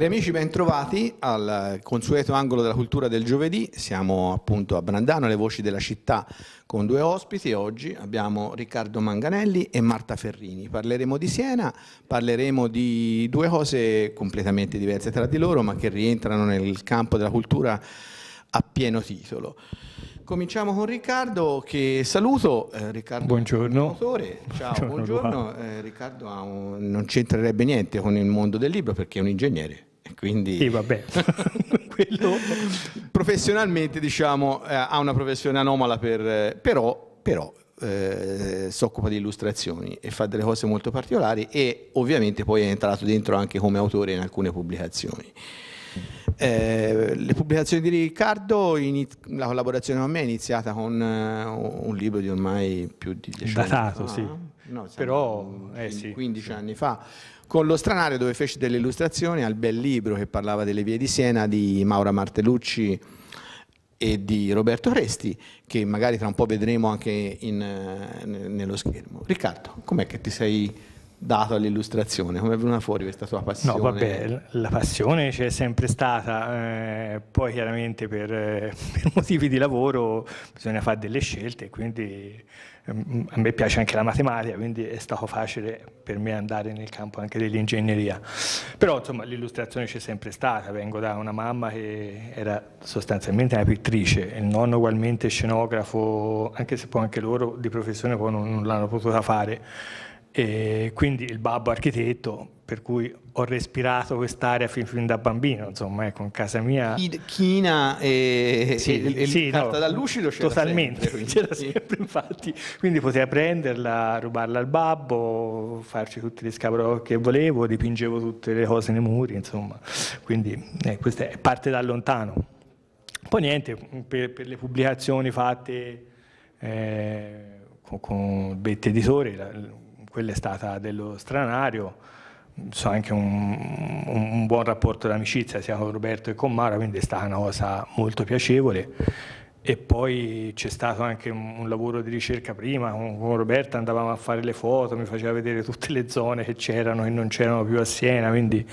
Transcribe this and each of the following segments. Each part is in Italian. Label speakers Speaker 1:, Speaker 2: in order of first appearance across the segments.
Speaker 1: Cari amici, bentrovati al consueto angolo della cultura del giovedì. Siamo appunto a Brandano, le voci della città, con due ospiti. Oggi abbiamo Riccardo Manganelli e Marta Ferrini. Parleremo di Siena, parleremo di due cose completamente diverse tra di loro, ma che rientrano nel campo della cultura a pieno titolo. Cominciamo con Riccardo che saluto. Eh, Riccardo buongiorno. Autore. Ciao, buongiorno. buongiorno. Eh, Riccardo un, non c'entrerebbe niente con il mondo del libro perché è un ingegnere. Quindi... Sì, vabbè. Quello... Professionalmente, diciamo, eh, ha una professione anomala, per, però, però eh, si occupa di illustrazioni e fa delle cose molto particolari e ovviamente poi è entrato dentro anche come autore in alcune pubblicazioni. Eh, le pubblicazioni di Riccardo, la collaborazione con me è iniziata con uh, un libro di ormai più di 10 anni. Datato, fa, sì no, Però, eh, sì, 15 sì. anni fa, con Lo Stranario dove feci delle illustrazioni al bel libro che parlava delle vie di Siena di Maura Martellucci e di Roberto Resti, che magari tra un po' vedremo anche in, eh, nello schermo. Riccardo, com'è che ti sei dato all'illustrazione? Come è venuta fuori questa tua passione? No, vabbè, la
Speaker 2: passione c'è sempre stata, eh, poi chiaramente per, eh, per, motivi di lavoro bisogna fare delle scelte, quindi a me piace anche la matematica, quindi è stato facile per me andare nel campo anche dell'ingegneria. Però insomma l'illustrazione c'è sempre stata, vengo da una mamma che era sostanzialmente una pittrice, il nonno ugualmente scenografo, anche se poi anche loro di professione poi non, non l'hanno potuta fare e quindi il babbo architetto, per cui ho respirato quest'area fin, fin, da bambino, insomma, ecco, eh, in casa mia...
Speaker 1: China
Speaker 2: e, sì, e, sì, carta no, da lucido c'era Totalmente, sempre, c'era sempre, infatti. Quindi poteva prenderla, rubarla al babbo, farci tutti gli scabrò che volevo, dipingevo tutte le cose nei muri, insomma. Quindi eh, questa è parte da lontano. Poi niente, per, per le pubblicazioni fatte eh, con, con Betti Editore... La, quella è stata dello stranario, so anche un, un buon rapporto d'amicizia sia con Roberto che con Mara, quindi è stata una cosa molto piacevole. E poi c'è stato anche un, lavoro di ricerca prima, con, con Roberta andavamo a fare le foto, mi faceva vedere tutte le zone che c'erano e non c'erano più a Siena, quindi...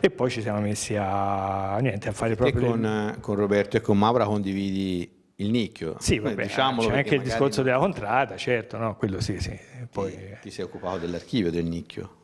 Speaker 2: e poi ci siamo messi a, niente, a fare proprio... E con, le...
Speaker 1: Eh, con Roberto e con Maura condividi il nicchio. Sì, vabbè, diciamolo c'è anche il discorso no. della contrada, certo, no? quello sì, sì. Poi, ti, ti sei occupato dell'archivio del nicchio?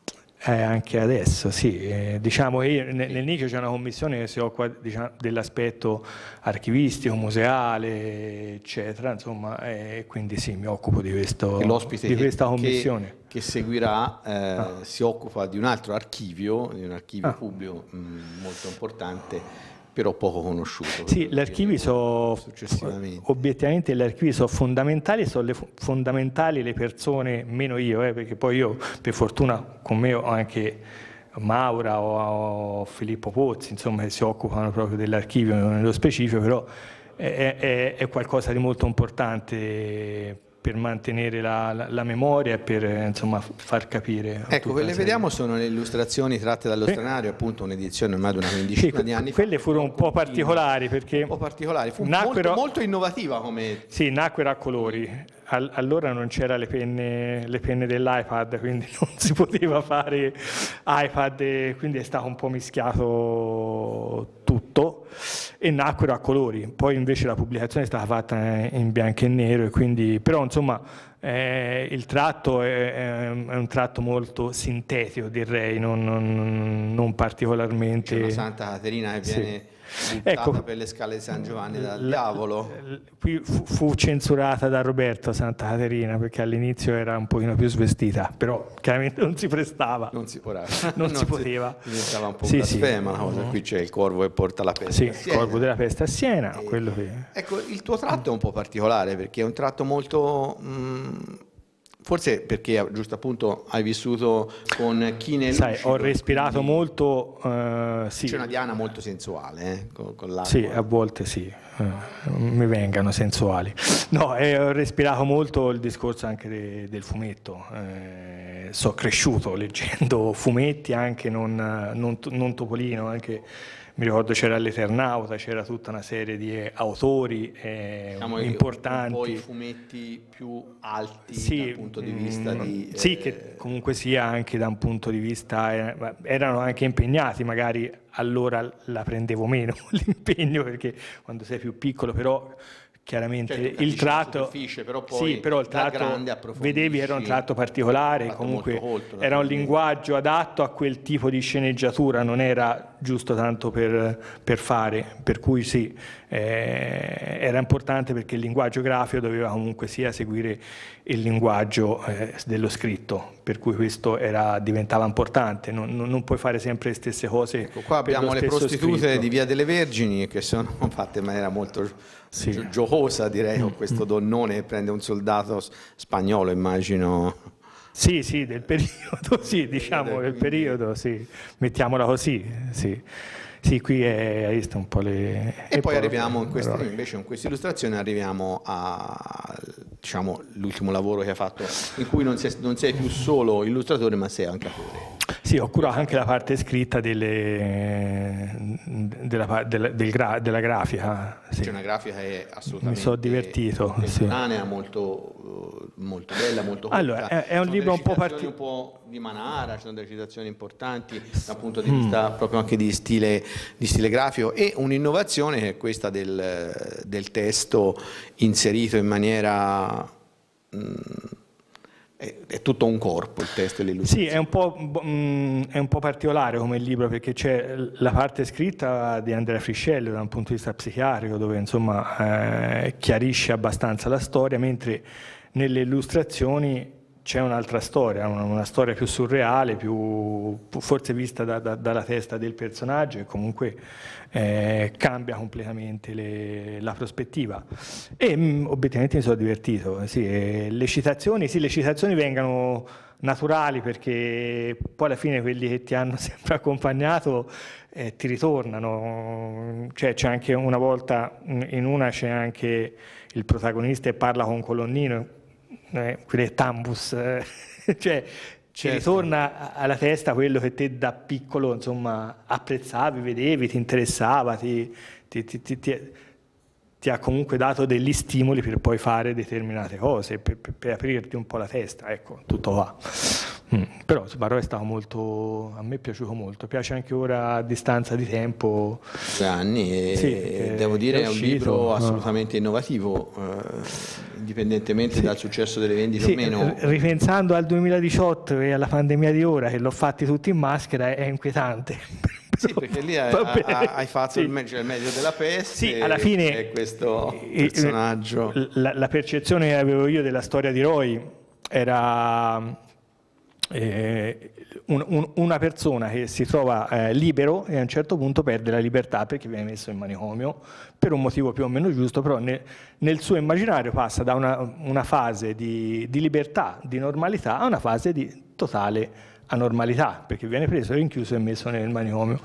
Speaker 2: Eh, anche adesso, sì. Eh, diciamo, io, nel, nel nicchio c'è una commissione che si occupa diciamo, dell'aspetto archivistico, museale, eccetera, insomma, eh, quindi sì, mi occupo di, questo, di questa commissione.
Speaker 1: Che, che seguirà eh, ah. si occupa di un altro archivio, di un archivio ah. pubblico mh, mm, molto importante però poco conosciuto. Sì, gli archivi
Speaker 2: sono obiettivamente gli archivi sono fondamentali, sono le fondamentali le persone, meno io, eh, perché poi io per fortuna con me ho anche Maura o, o Filippo Pozzi, insomma, che si occupano proprio dell'archivio nello specifico, però è, è, è qualcosa di molto importante per mantenere la, la, la memoria e per insomma, far capire. Ecco, quelle che vediamo
Speaker 1: sono le illustrazioni tratte dallo scenario, appunto un'edizione ormai di una quindicina
Speaker 2: sì, di anni quelle fa. Quelle furono un po' particolari perché... Un po'
Speaker 1: particolari, fu nacquero, molto, molto, innovativa come...
Speaker 2: Sì, nacquero a colori. All, allora non c'erano le le penne dell'iPad, quindi non si poteva fare iPad, quindi è stato un po' mischiato tutto e nacquero a colori. Poi invece la pubblicazione è stata fatta in bianco e nero, e quindi, però insomma eh, il tratto è, è, un tratto molto sintetico direi, non, non, non particolarmente... C'è una Santa
Speaker 1: Caterina che viene... Sì Ecco, per le scale di San Giovanni dal diavolo.
Speaker 2: Qui fu, fu, censurata da Roberto Santa Caterina perché all'inizio era un pochino più svestita, però chiaramente non si prestava. Non
Speaker 1: si, non non si poteva. diventava un po'
Speaker 2: sì, blasfema sì. la cosa. Qui
Speaker 1: c'è il corvo che porta la peste. Sì, il corvo della peste a Siena. E, che... Ecco, il tuo tratto è un po' particolare perché è un tratto molto... Mh, mm, Forse perché giusto appunto hai vissuto con chi nel Sai, lucido, ho respirato molto, uh, sì. C'è una Diana molto sensuale, eh, con, con l'acqua. Sì, a volte sì, eh,
Speaker 2: mi vengano sensuali. No, eh, ho respirato molto il discorso anche de, del fumetto. Eh, sono cresciuto leggendo fumetti, anche non, non, non Topolino, anche mi ricordo c'era l'Eternauta, c'era tutta una serie di eh, autori
Speaker 1: eh, diciamo importanti. Poi i fumetti più alti sì, dal punto di vista mh, mm, di... Sì,
Speaker 2: eh, che comunque sia anche da un punto di vista... Eh, erano anche impegnati, magari allora la prendevo meno l'impegno perché quando sei più piccolo, però chiaramente certo, il tratto,
Speaker 1: però poi sì, però il tratto vedevi era un tratto
Speaker 2: particolare, comunque colto, era un linguaggio adatto a quel tipo di sceneggiatura, non era giusto tanto per, per fare, per cui sì, eh, era importante perché il linguaggio grafico doveva comunque sia seguire il linguaggio eh, dello scritto, per cui questo era, diventava importante, non, non, puoi fare sempre le stesse cose. Ecco, qua abbiamo le prostitute scritto. di
Speaker 1: Via delle Vergini che sono fatte in maniera molto sì. gi- giocosa direi con questo mm. donnone che prende un soldato spagnolo immagino sì, sì, del periodo, sì, diciamo del periodo, sì, mettiamola così,
Speaker 2: sì. Sì, qui è, hai visto un po' le... E, poi arriviamo, in questa,
Speaker 1: invece con questa illustrazione arriviamo all'ultimo diciamo, lavoro che hai fatto, in cui non sei, non sei più solo illustratore ma sei anche autore.
Speaker 2: Sì, ho curato anche la parte scritta delle, della, della, del gra, della, grafica.
Speaker 1: Sì. C'è una grafica che è assolutamente... Mi sono divertito. Sì. molto molto bella, molto corta. Allora, è, è un libro un po' particolare. un po' di Manara, ci sono delle citazioni importanti dal punto di vista mm. proprio anche di stile, di stile, grafico e un'innovazione che è questa del, del testo inserito in maniera... Mh, mm, è tutto un corpo il testo e l'illustrazione. Sì, è
Speaker 2: un, mh, mm, è un, po', particolare come libro perché c'è la parte scritta di Andrea Friscello da un punto di vista psichiatrico dove insomma eh, chiarisce abbastanza la storia, mentre nelle illustrazioni c'è un'altra storia, una, una, storia più surreale, più, forse vista da, da, dalla testa del personaggio e comunque eh, cambia completamente le, la prospettiva. E mh, mm, obiettivamente mi sono divertito, sì, le citazioni, sì, le citazioni vengono naturali perché poi alla fine quelli che ti hanno sempre accompagnato eh, ti ritornano, cioè c'è anche una volta, mm, in una c'è anche il protagonista e parla con Colonnino, eh, quelle tambus, eh. cioè ci certo. ritorna alla testa quello che te da piccolo insomma apprezzavi, vedevi, ti interessava, ti, ti, ti, ti ti ha comunque dato degli stimoli per poi fare determinate cose, per, per, per aprirti un po' la testa, ecco, tutto va. Mm. Però insomma, è stato molto, a me è piaciuto molto, piace anche ora a distanza di tempo.
Speaker 1: Tre anni e sì, devo dire è, è, un libro assolutamente innovativo, eh, indipendentemente sì. dal successo delle vendite sì, o meno.
Speaker 2: Ripensando al 2018 e alla pandemia di ora che l'ho fatti tutti in maschera è inquietante
Speaker 1: sì, perché lì hai, hai fatto sì. il, meglio, cioè il, meglio, della peste. Sì, alla fine questo personaggio.
Speaker 2: La, la, percezione che avevo io della storia di Roy era eh, un, un, una persona che si trova eh, libero e a un certo punto perde la libertà perché viene messo in manicomio per un motivo più o meno giusto, però nel, nel suo immaginario passa da una, una fase di, di libertà, di normalità, a una fase di totale anormalità, perché viene preso, rinchiuso e messo nel manicomio.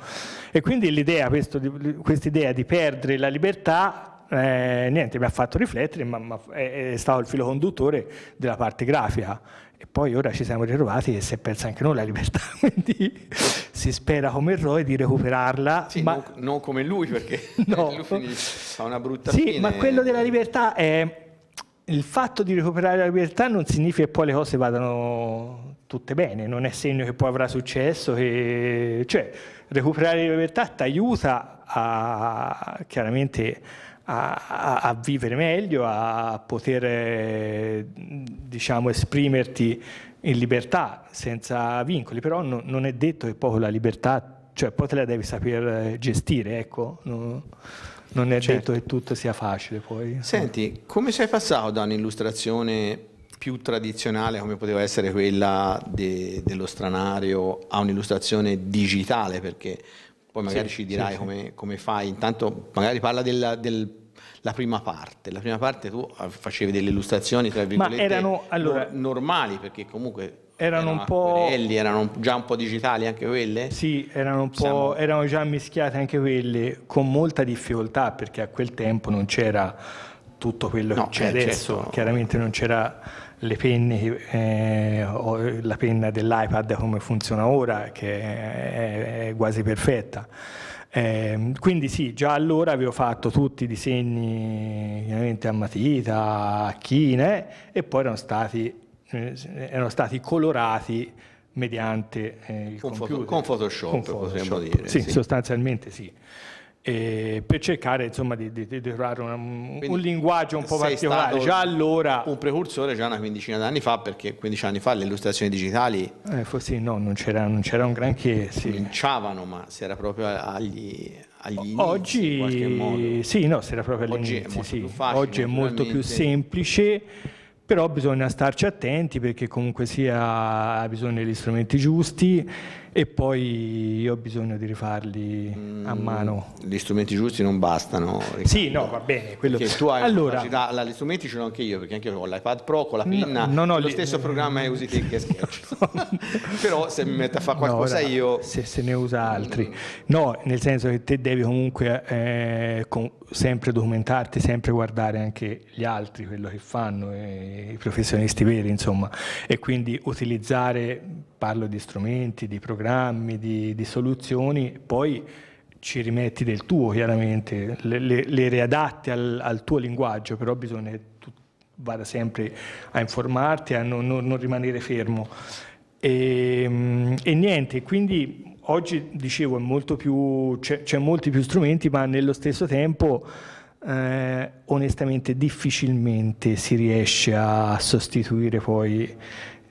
Speaker 2: E quindi l'idea, quest'idea di perdere la libertà eh, niente, mi ha fatto riflettere, ma, ma è, è, stato il filo conduttore della parte grafica. E poi ora ci siamo ritrovati e si è persa anche noi la libertà, quindi
Speaker 1: si spera come Roy di recuperarla. Sì, ma... non, non, come lui, perché no. lui finì, fa una brutta sì, fine. Sì, ma quello
Speaker 2: della libertà è... Il fatto di recuperare la libertà non significa che poi le cose vadano tutte bene, non è segno che poi avrà successo, che... cioè recuperare libertà ti aiuta a, chiaramente a, a, a, vivere meglio, a poter diciamo, esprimerti in libertà senza vincoli, però no, non è detto che poi la libertà, cioè poi te la devi saper gestire, ecco. No, non è certo. detto che tutto sia facile poi.
Speaker 1: Senti, come sei passato da un'illustrazione più tradizionale come poteva essere quella de, dello stranario a un'illustrazione digitale perché poi magari sì, ci dirai sì, come, sì. come, fai, intanto magari parla della, del la prima parte. La prima parte tu ah, facevi delle illustrazioni, tra virgolette, Ma erano, allora, normali, perché comunque erano, erano un po'... Aquerelli, erano già un po' digitali anche quelle? Sì, erano, un po', Siamo...
Speaker 2: erano già mischiate anche quelle, con molta difficoltà, perché a quel tempo non c'era tutto quello no, che eh, c'è adesso, certo. chiaramente non c'era le penne, eh, la penna dell'iPad come funziona ora, che è, è quasi perfetta. Eh, quindi sì, già allora avevo fatto tutti i disegni chiaramente a matita, a chine e poi erano stati, eh, erano stati colorati mediante eh, il con
Speaker 1: computer. Foto, con Photoshop, con Photoshop. potremmo dire. Sì, sì,
Speaker 2: sostanzialmente sì eh, per cercare insomma, di, di, di trovare una, un linguaggio un po' particolare. Già
Speaker 1: allora... Un precursore già una quindicina d'anni fa, perché 15 anni fa le illustrazioni digitali...
Speaker 2: Eh, forse no, non c'era, non c'era un granché. Sì. Cominciavano, ma si era proprio agli, agli Oggi, inizi, Sì, no, si era proprio agli Oggi inizi, è sì. facile, Oggi è molto più semplice però bisogna starci attenti perché comunque sia bisogno degli strumenti giusti e poi io ho bisogno di
Speaker 1: rifarli mm, a mano. Gli strumenti giusti non bastano. Riccardo. Sì, no, va bene. Quello... Perché tu hai allora, capacità, gli strumenti ce l'ho anche io, perché anche io ho l'iPad Pro con la pinna, no, no, lo li... stesso programma è usi te che scherzo. Però se mi metto a fare qualcosa no,
Speaker 2: io... Se, se, ne usa altri. Mm. No, nel senso che te devi comunque eh, con, sempre documentarti, sempre guardare anche gli altri, quello che fanno, eh, i professionisti veri, insomma. E quindi utilizzare parlo di strumenti, di programmi, di, di soluzioni, poi ci rimetti del tuo chiaramente, le, le, le riadatti al, al, tuo linguaggio, però bisogna che tu vada sempre a informarti, a non, non, non rimanere fermo. E, ehm, e, niente, quindi oggi dicevo c'è, molti più strumenti, ma nello stesso tempo eh, onestamente difficilmente si riesce a sostituire poi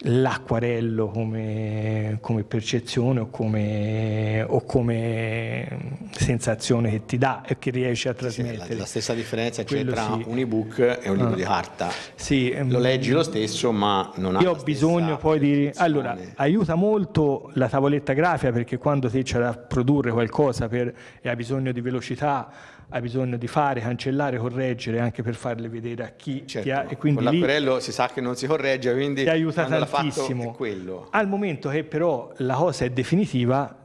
Speaker 2: l'acquarello come, come, percezione o come, o come, sensazione che ti dà e che riesci a
Speaker 1: trasmettere. Sì, la, la, stessa differenza c'è Quello tra sì. un ebook e un libro ah. di carta. Sì, ehm, lo leggi lo stesso ma non hai... Io ho
Speaker 2: bisogno poi di... Allora, aiuta molto la tavoletta grafica perché quando te c'è da produrre qualcosa per, e hai bisogno di velocità hai bisogno di fare, cancellare, correggere anche per farle vedere a chi, certo, chi ha, e quindi con l'acquerello
Speaker 1: si sa che non si corregge quindi ti aiuta tantissimo
Speaker 2: al momento che però la cosa è definitiva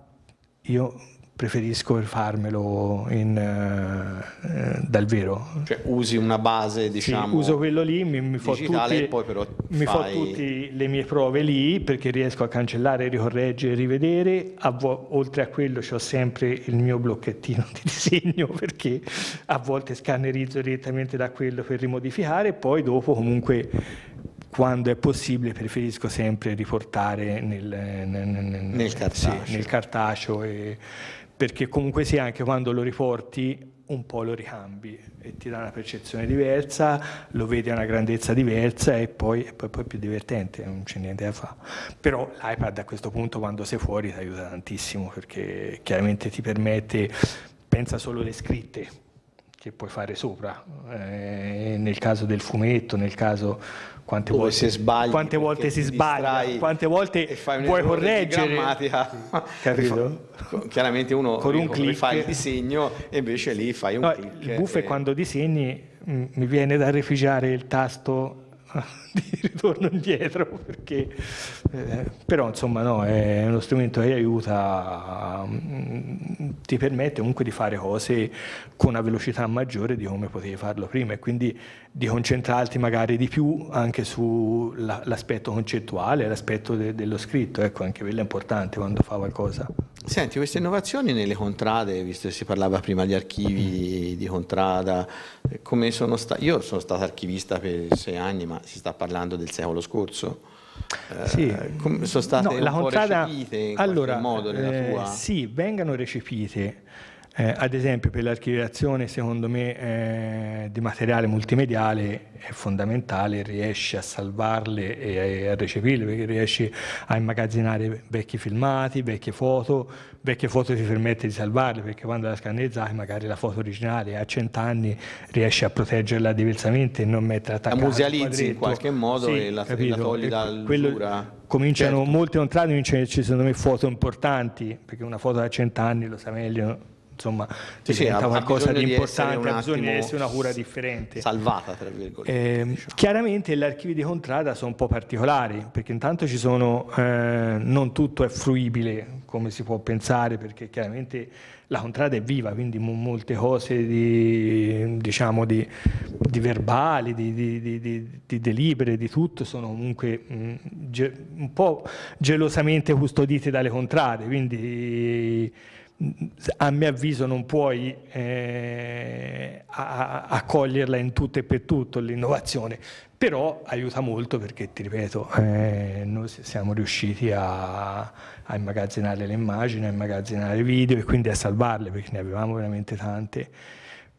Speaker 2: io preferisco farmelo in, eh, dal vero.
Speaker 1: Cioè usi una base, diciamo. Sì, uso
Speaker 2: quello lì, mi, mi digitale, fo
Speaker 1: tutte, mi fai... fo tutte le mie prove
Speaker 2: lì perché riesco a cancellare, ricorreggere, rivedere. A oltre a quello ho sempre il mio blocchettino di disegno perché a volte scannerizzo direttamente da quello per rimodificare e poi dopo comunque quando è possibile preferisco sempre riportare nel, nel, nel, nel cartaceo, sì, cartaceo e, perché comunque sia anche quando lo riporti un po' lo ricambi e ti dà una percezione diversa, lo vedi a una grandezza diversa e poi, e poi, poi è più divertente, non c'è niente da fare. Però l'iPad a questo punto quando sei fuori ti aiuta tantissimo perché chiaramente ti permette, pensa solo le scritte, che puoi fare sopra. Eh, nel caso del fumetto, nel caso quante Dove volte si sbaglia, quante volte si sbaglia,
Speaker 1: quante volte puoi correggere. Chiaramente uno con un clic fa il disegno e invece lì fai un no, clic. Il buffo è e...
Speaker 2: quando disegni mm, mi viene da rifigiare il tasto
Speaker 1: di ritorno indietro, perché,
Speaker 2: eh, però insomma no, è uno strumento che aiuta, ti permette comunque di fare cose con una velocità maggiore di come potevi farlo prima e quindi di concentrarti magari di più anche sull'aspetto concettuale, l'aspetto de dello scritto, ecco, anche quello è importante quando fa qualcosa.
Speaker 1: Senti, queste innovazioni nelle contrade, visto che si parlava prima di archivi di contrada, come sono stati? Io sono stato archivista per sei anni, ma si sta parlando del secolo scorso. Eh, sì. Come sono state no, la contrada, recepite in allora, modo nella eh, tua? Eh, sì,
Speaker 2: vengano recepite eh, ad esempio per l'archiviazione secondo me eh, di materiale multimediale è fondamentale, riesci a salvarle e, e a recepirle perché riesci a immagazzinare vecchi filmati, vecchie foto, vecchie foto ti permette di salvarle perché quando la scannerizzavi magari la foto originale a cent'anni, riesci a proteggerla diversamente e non mettere attaccata. La musealizzi in qualche modo sì, e, la, e, la, togli
Speaker 1: dall'usura cominciano certo.
Speaker 2: molti contratti, cominciano secondo me foto importanti, perché una foto da cent'anni lo sa meglio insomma sì, diventa sì, qualcosa di importante, ha bisogno di essere una cura differente. Salvata,
Speaker 1: tra virgolette.
Speaker 2: Eh, diciamo. Chiaramente gli archivi di Contrada sono un po' particolari, perché intanto ci sono, eh, non tutto è fruibile come si può pensare, perché chiaramente la Contrada è viva, quindi molte cose di, diciamo, di, di verbali, di, di, delibere, di tutto sono comunque mh, mm, un po' gelosamente custodite dalle Contrade, quindi a mio avviso non puoi eh, accoglierla in tutto e per tutto l'innovazione, però aiuta molto perché ti ripeto, eh, noi siamo riusciti a, a, immagazzinare le immagini, a immagazzinare i video e quindi a salvarle perché ne avevamo veramente tante.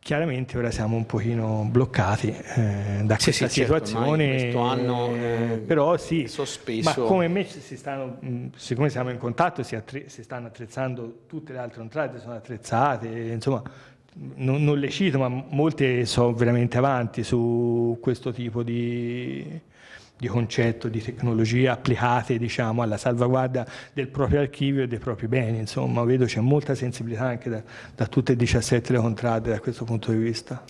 Speaker 2: Chiaramente ora siamo un pochino bloccati eh, da questa sì, certo, situazione, certo, anno, eh, eh, però sì, ma come me si stanno, mm, siccome siamo in contatto si, attre- si, stanno attrezzando, tutte le altre entrate sono attrezzate, insomma non, non le cito ma molte sono veramente avanti su questo tipo di, di concetto, di tecnologie applicate diciamo, alla salvaguardia del proprio archivio e dei propri beni. Insomma, vedo c'è molta sensibilità anche da, da tutte e 17 le contrade da questo punto di vista.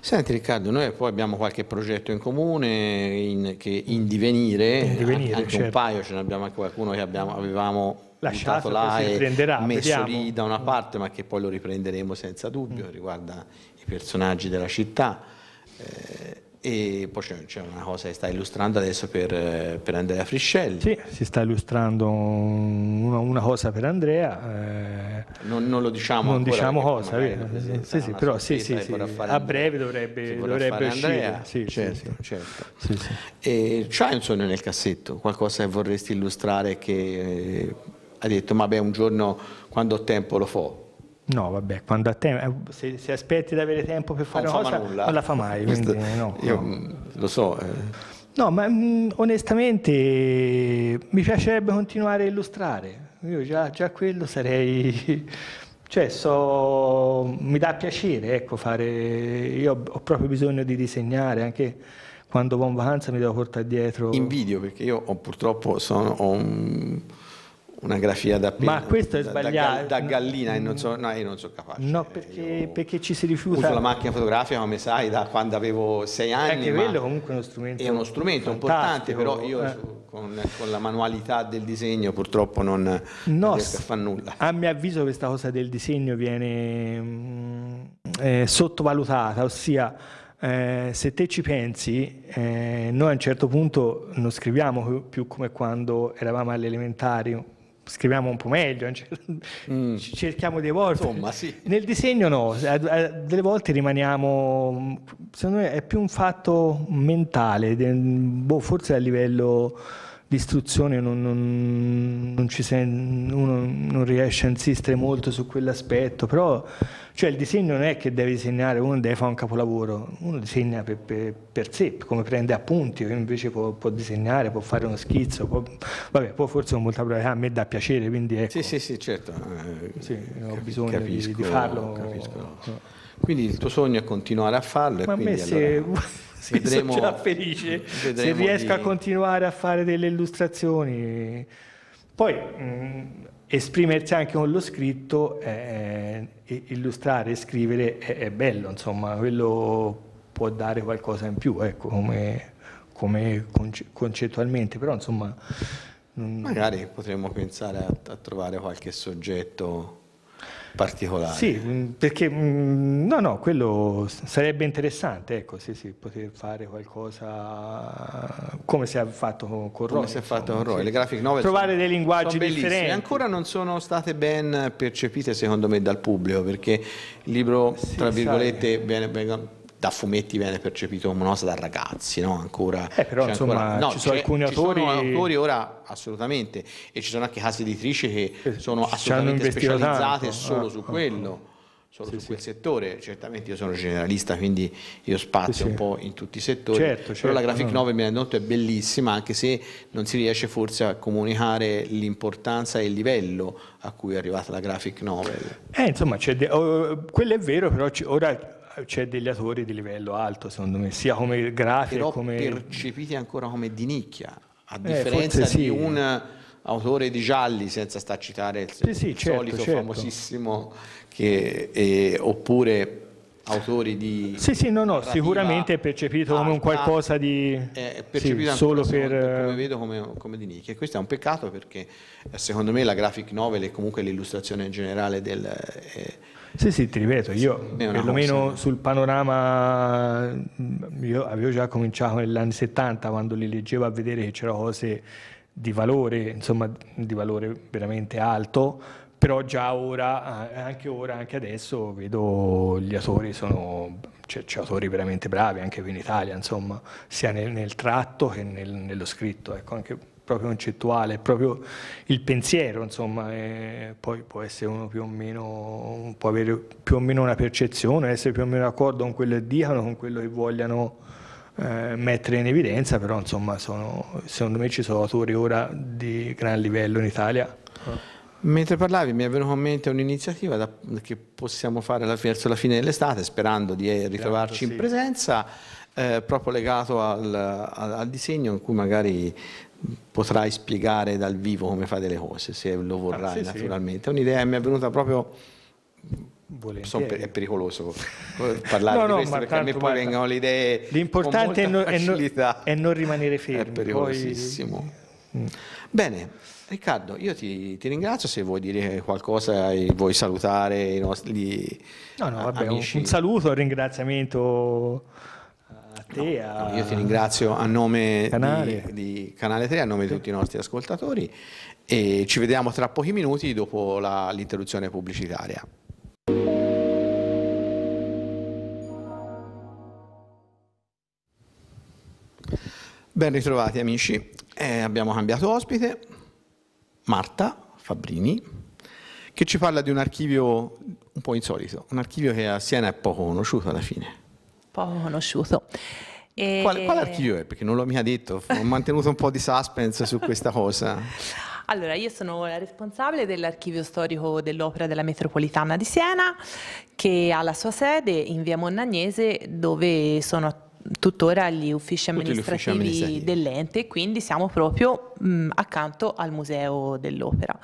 Speaker 1: Senti Riccardo, noi poi abbiamo qualche progetto in comune in, che in divenire, in divenire anche certo. un paio, ce ne abbiamo anche qualcuno che abbiamo, avevamo lasciato là e messo vediamo. lì da una parte, ma che poi lo riprenderemo senza dubbio, mm. riguarda i personaggi della città. Eh, e poi c'è una cosa che sta illustrando adesso per, per Andrea Friscelli. Sì,
Speaker 2: si sta illustrando una, una cosa per
Speaker 1: Andrea. Eh, non, non, lo diciamo. Non diciamo cosa, vero? Sì, sì, però sì, eh, sì, sì. a breve dovrebbe, dovrebbe uscire. Sì, certo, certo. E c'hai un sogno nel cassetto, qualcosa che vorresti illustrare che eh, hai detto, ma beh, un giorno quando ho tempo lo fo.
Speaker 2: No, vabbè, quando a te, eh, se, se, aspetti di avere tempo per fare non una cosa, nulla. non la fa mai. Quindi, no,
Speaker 1: Io no. Mm, lo so. Eh.
Speaker 2: No, ma mh, mm, onestamente mi piacerebbe continuare a illustrare. Io già, già quello sarei. Cioè, so, mi dà piacere, ecco, fare. Io ho, proprio bisogno di disegnare anche quando vado in vacanza mi devo portare dietro. In
Speaker 1: video, perché io ho, purtroppo sono, ho un una grafia da penna, ma questo è sbagliato da, da gallina e non so, no, io non sono capace no perché, perché, ci si rifiuta uso la macchina fotografica come sai da quando avevo sei anni anche quello comunque
Speaker 2: è uno strumento è uno strumento importante però io eh.
Speaker 1: con, con, la manualità del disegno purtroppo non, no, non riesco a fare nulla a mio avviso questa cosa del
Speaker 2: disegno viene mm, eh, sottovalutata ossia eh, se te ci pensi, eh, noi a un certo punto non scriviamo più come quando eravamo alle elementari, scriviamo un po' meglio, mm. cerchiamo di evolvere. Insomma, sì. Nel disegno no, delle volte rimaniamo, secondo me è più un fatto mentale, boh, forse a livello l'istruzione non, non, non si, uno non riesce a insistere molto su quell'aspetto, però cioè, il disegno non è che deve disegnare, uno deve fare un capolavoro, uno disegna per, per, per sé, come prende appunti, invece può, può, disegnare, può fare uno schizzo, può, vabbè, poi forse con molta probabilità a me dà piacere, quindi ecco. Sì, sì, sì, certo. Eh, sì, ho bisogno capisco, di, di, farlo.
Speaker 1: Capisco. Quindi il tuo sogno è continuare a farlo. Ma e a me se... vedremo, Già felice se riesco di... a
Speaker 2: continuare a fare delle illustrazioni. Poi mh, mm, esprimersi anche con lo scritto, è, eh, è, eh, illustrare, scrivere è, è, bello, insomma, quello può dare qualcosa in più, ecco, come, come conce- concettualmente, però insomma...
Speaker 1: Mh, Magari potremmo pensare a, a trovare qualche soggetto particolare. Sì,
Speaker 2: mm, perché mm, no, no, quello sarebbe interessante, ecco, sì, sì, poter fare qualcosa come si è fatto con, con Roy. Come si è fatto con Roy, sì. le graphic novel. Trovare sono, dei linguaggi differenti.
Speaker 1: Ancora non sono state ben percepite secondo me dal pubblico, perché il libro, sì, tra virgolette, sai. viene, viene da fumetti viene percepito come una cosa da ragazzi, no? Ancora, eh, però insomma ancora... no, ci sono alcuni autori... Sono autori ora assolutamente e ci sono anche case editrici che eh, sono assolutamente specializzate tanto. Ah, solo ah, su ah, quello. solo sì, su quel settore, certamente io sono generalista quindi io spazio sì, un po' in tutti i settori, certo, certo, però la graphic no. novel mi ha detto è bellissima anche se non si riesce forse a comunicare l'importanza e il livello a cui è arrivata la graphic novel.
Speaker 2: Eh insomma, de... oh, quello è vero però ora c'è degli autori di livello alto, secondo me, sia come grafica Però come...
Speaker 1: percepiti ancora come di nicchia, a eh, differenza eh, sì. di un autore di gialli, senza sta a citare il, sì, sì, certo, solito certo. famosissimo, che, eh, oppure autori di... Sì, sì, no, no, sicuramente è
Speaker 2: percepito alta, come un qualcosa di... È percepito sì, solo per... come
Speaker 1: vedo come, come di nicchia. E questo è un peccato perché secondo me la graphic novel e comunque l'illustrazione in generale del... Eh,
Speaker 2: sì, sì, ti ripeto, io perlomeno sul panorama, mm, io avevo già cominciato negli anni 70 quando li leggevo a vedere che c'erano cose di valore, insomma di valore veramente alto, però già ora, anche ora, anche adesso, vedo gli autori sono cioè, cioè autori veramente bravi anche qui in Italia, insomma, sia nel, nel tratto che nel, nello scritto. Ecco, anche proprio concettuale, è proprio il pensiero, insomma, eh, poi può essere uno più o meno, può avere più o meno una percezione, essere più o meno d'accordo con quello che dicono, con quello che vogliano eh, mettere in evidenza, però insomma sono, secondo me ci sono autori ora
Speaker 1: di gran livello in Italia. Mentre parlavi mi è venuto in mente un'iniziativa da, che possiamo fare alla, verso la fine dell'estate, sperando di eh, esatto, ritrovarci sì. in presenza, eh, proprio legato al, al, al, disegno in cui magari potrai spiegare dal vivo come fai delle cose, se lo vorrai ah, sì, naturalmente. Sì. Un'idea che mi è venuta proprio... Per, è pericoloso parlare no, no, di questo perché tanto, a me poi vengono le idee l'importante è, no, è,
Speaker 2: è, non rimanere fermi è pericolosissimo poi...
Speaker 1: Mm. bene Riccardo, io ti, ti, ringrazio se vuoi dire qualcosa vuoi salutare i nostri
Speaker 2: no, no, vabbè, amici. Un, un saluto, un ringraziamento te. No, a... Io ti ringrazio
Speaker 1: a nome Canale. Di, di, Canale 3, a nome di tutti i nostri ascoltatori e ci vediamo tra pochi minuti dopo l'interruzione pubblicitaria. Ben ritrovati amici, eh, abbiamo cambiato ospite, Marta Fabrini, che ci parla di un archivio un po' insolito, un archivio che a Siena è poco conosciuto alla fine
Speaker 3: poco conosciuto. E... Quale, quale archivio
Speaker 1: è? Perché non lo mi ha detto, ho mantenuto un po' di suspense su questa cosa.
Speaker 3: Allora, io sono la responsabile dell'archivio storico dell'Opera della Metropolitana di Siena, che ha la sua sede in via Monnagnese, dove sono attualmente tuttora gli uffici amministrativi, amministrativi. dell'ente, quindi siamo proprio mh, accanto al Museo dell'Opera.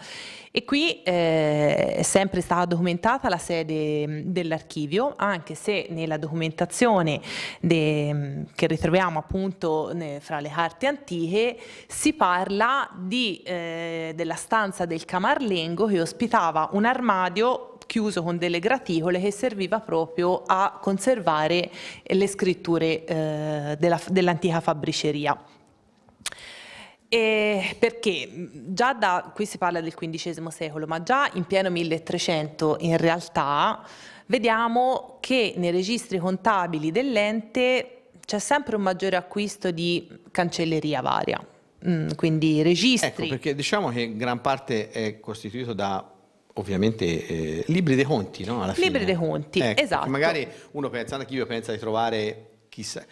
Speaker 3: E qui eh, è sempre stata documentata la sede dell'archivio, anche se nella documentazione de, che ritroviamo appunto ne, fra le carte antiche si parla di, eh, della stanza del Camarlengo che ospitava un armadio chiuso con delle graticole che serviva proprio a conservare le scritture eh, dell'antica dell fabbriceria. E perché già da, qui si parla del XV secolo, ma già in pieno 1300 in realtà vediamo che nei registri contabili dell'ente c'è sempre un maggiore acquisto di cancelleria varia, mm, quindi registri. Ecco,
Speaker 1: perché diciamo che gran parte è costituito da ovviamente eh, libri dei conti, no? Alla libri fine. dei conti, ecco, esatto. Magari uno pensa, anche io pensa di trovare chissà.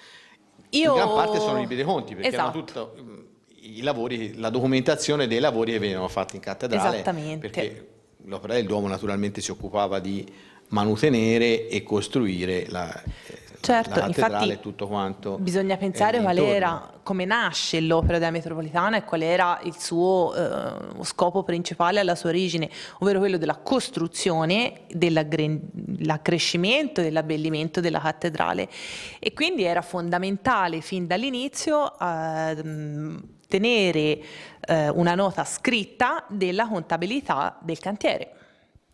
Speaker 3: Io... In gran parte sono libri dei conti, perché esatto.
Speaker 1: tutto, i lavori, la documentazione dei lavori che venivano fatti in cattedrale. Esattamente. Perché l'opera del Duomo naturalmente si occupava di manutenere e costruire la... Eh,
Speaker 3: Certo, la cattedrale e
Speaker 1: tutto quanto.
Speaker 3: Bisogna pensare qual era, come nasce l'opera della metropolitana e qual era il suo eh, scopo principale alla sua origine, ovvero quello della costruzione, dell'accrescimento e dell'abbellimento della cattedrale. E quindi era fondamentale fin dall'inizio ehm, tenere eh, una nota scritta della contabilità del cantiere.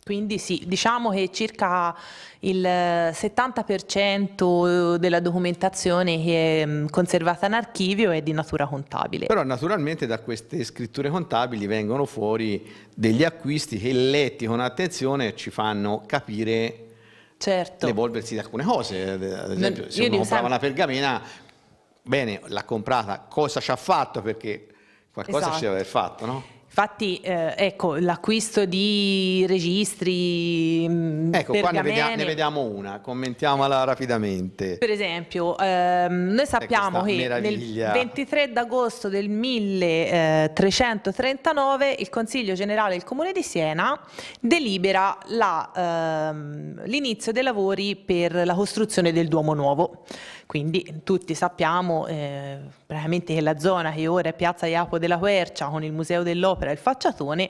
Speaker 3: Quindi sì, diciamo che circa il 70% eh, eh, della documentazione che è mm, conservata in archivio è di natura contabile.
Speaker 1: Però naturalmente da queste scritture contabili vengono fuori degli acquisti che letti con attenzione ci fanno capire certo. l'evolversi di alcune cose. Ad esempio, se uno comprava sempre... una pergamena, bene, l'ha comprata, cosa ci ha fatto perché qualcosa esatto. ci deve aver fatto, no?
Speaker 3: Infatti, eh, ecco, l'acquisto di registri. Mm, ecco, qua ne vediamo, ne
Speaker 1: vediamo, una, commentiamola rapidamente.
Speaker 3: Per esempio, ehm, noi sappiamo che meraviglia. nel 23 d'agosto del 1339 eh, il Consiglio Generale del Comune di Siena delibera ehm, l'inizio ehm, dei lavori per la costruzione del Duomo Nuovo. Quindi tutti sappiamo eh, praticamente che la zona che ora è Piazza Iapo della Quercia con il Museo dell'Opera e il Facciatone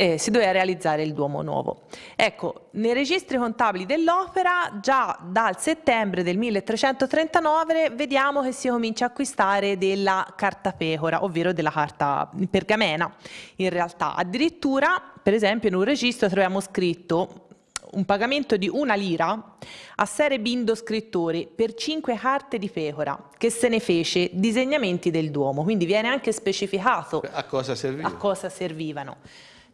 Speaker 3: eh, si doveva realizzare il Duomo Nuovo. Ecco, nei registri contabili dell'opera già dal settembre del 1339 vediamo che si comincia a acquistare della carta pecora, ovvero della carta pergamena. In realtà addirittura, per esempio, in un registro troviamo scritto un pagamento di una lira a Sere Bindo Scrittore per cinque carte di pecora che se ne fece disegnamenti del Duomo, quindi viene anche specificato a cosa, serviva. a cosa servivano.